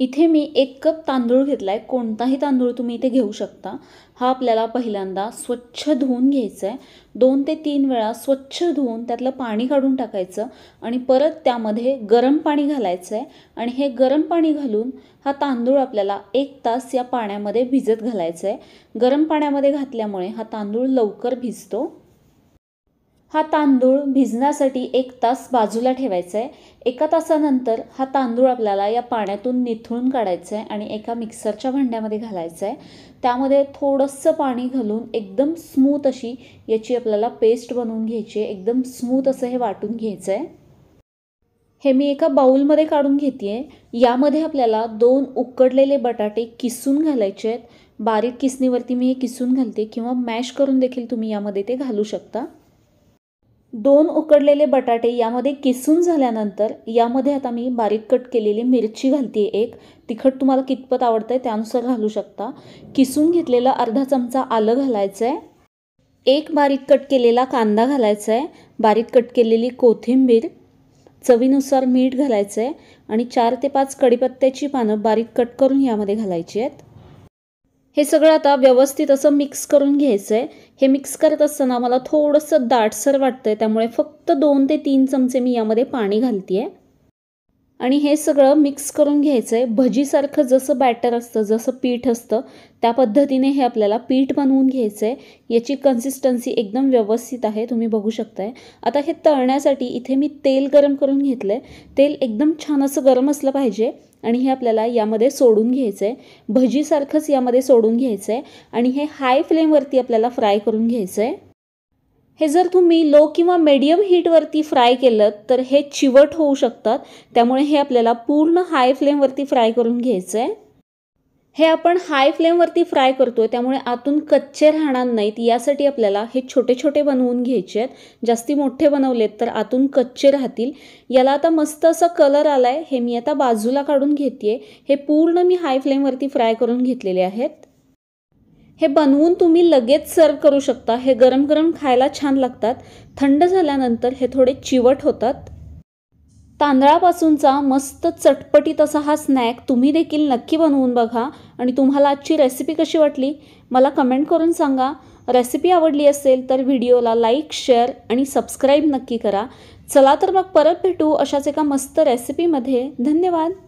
इथे मी एक कप तांदूळ घेतला आहे कोणताही तांदूळ तुम्ही इथे घेऊ शकता हा आपल्याला पहिल्यांदा स्वच्छ धुवून घ्यायचा आहे दोन ते तीन वेळा स्वच्छ धुवून त्यातलं पाणी काढून टाकायचं आणि परत त्यामध्ये गरम पाणी घालायचं आहे आणि हे गरम पाणी घालून हा तांदूळ आपल्याला एक तास या पाण्यामध्ये भिजत घालायचं आहे गरम पाण्यामध्ये घातल्यामुळे हा तांदूळ लवकर भिजतो हा तांदूळ भिजण्यासाठी एक तास बाजूला ठेवायचा आहे एका तासानंतर हा तांदूळ आपल्याला या पाण्यातून निथळून काढायचा आहे आणि एका मिक्सरच्या भांड्यामध्ये घालायचं आहे त्यामध्ये थोडंसं पाणी घालून एकदम स्मूथ अशी याची आपल्याला पेस्ट बनवून घ्यायची आहे एकदम स्मूथ असं हे वाटून घ्यायचं आहे हे मी एका बाऊलमध्ये काढून घेते आहे यामध्ये आपल्याला दोन उकडलेले बटाटे किसून घालायचे आहेत बारीक किसणीवरती मी हे किसून घालते किंवा मॅश करून देखील तुम्ही यामध्ये ते घालू शकता दोन उकडलेले बटाटे यामध्ये किसून झाल्यानंतर यामध्ये आता मी बारीक कट केलेली मिरची घालते एक तिखट तुम्हाला कितपत आवडतं आहे त्यानुसार घालू शकता किसून घेतलेलं अर्धा चमचा आलं घालायचं आहे एक बारीक कट केलेला कांदा घालायचा आहे बारीक कट केलेली कोथिंबीर चवीनुसार मीठ घालायचं आहे आणि चार ते पाच कडीपत्त्याची पानं बारीक कट करून यामध्ये घालायची आहेत हे सगळं आता व्यवस्थित असं मिक्स करून घ्यायचं आहे हे मिक्स करत असताना मला थोडंसं दाटसर वाटतं आहे त्यामुळे फक्त दोन ते तीन चमचे मी यामध्ये पाणी घालते आहे आणि हे सगळं मिक्स करून घ्यायचं आहे भजीसारखं जसं बॅटर असतं जसं पीठ असतं त्या पद्धतीने हे आपल्याला पीठ बनवून घ्यायचं आहे याची कन्सिस्टन्सी एकदम व्यवस्थित आहे तुम्ही बघू शकताय आता हे तळण्यासाठी इथे मी तेल गरम करून घेतलं आहे तेल एकदम छान असं गरम असलं पाहिजे आणि हे आपल्याला यामध्ये सोडून घ्यायचं आहे भजीसारखंच यामध्ये सोडून घ्यायचं आहे आणि हे हाय फ्लेमवरती आपल्याला फ्राय करून घ्यायचं आहे हे जर तुम्ही लो किंवा मीडियम हीटवरती फ्राय केलं तर हे चिवट होऊ शकतात त्यामुळे हे आपल्याला पूर्ण हाय फ्लेमवरती फ्राय करून घ्यायचं आहे हे आपण हाय फ्लेमवरती फ्राय करतो आहे त्यामुळे आतून कच्चे राहणार नाहीत यासाठी आपल्याला हे छोटे छोटे बनवून घ्यायचे आहेत जास्ती मोठे बनवलेत तर आतून कच्चे राहतील याला आता मस्त असा कलर आला आहे हे मी आता बाजूला काढून घेते हे पूर्ण मी हाय फ्लेमवरती फ्राय करून घेतलेले आहेत हे बनवून तुम्ही लगेच सर्व करू शकता हे गरम गरम खायला छान लागतात थंड झाल्यानंतर हे थोडे चिवट होतात तांदळापासूनचा मस्त चटपटीत असा हा स्नॅक तुम्ही देखील नक्की बनवून बघा आणि तुम्हाला आजची रेसिपी कशी वाटली मला कमेंट करून सांगा रेसिपी आवडली असेल तर व्हिडिओला लाईक शेअर आणि सबस्क्राईब नक्की करा चला तर मग परत भेटू अशाच एका मस्त रेसिपीमध्ये धन्यवाद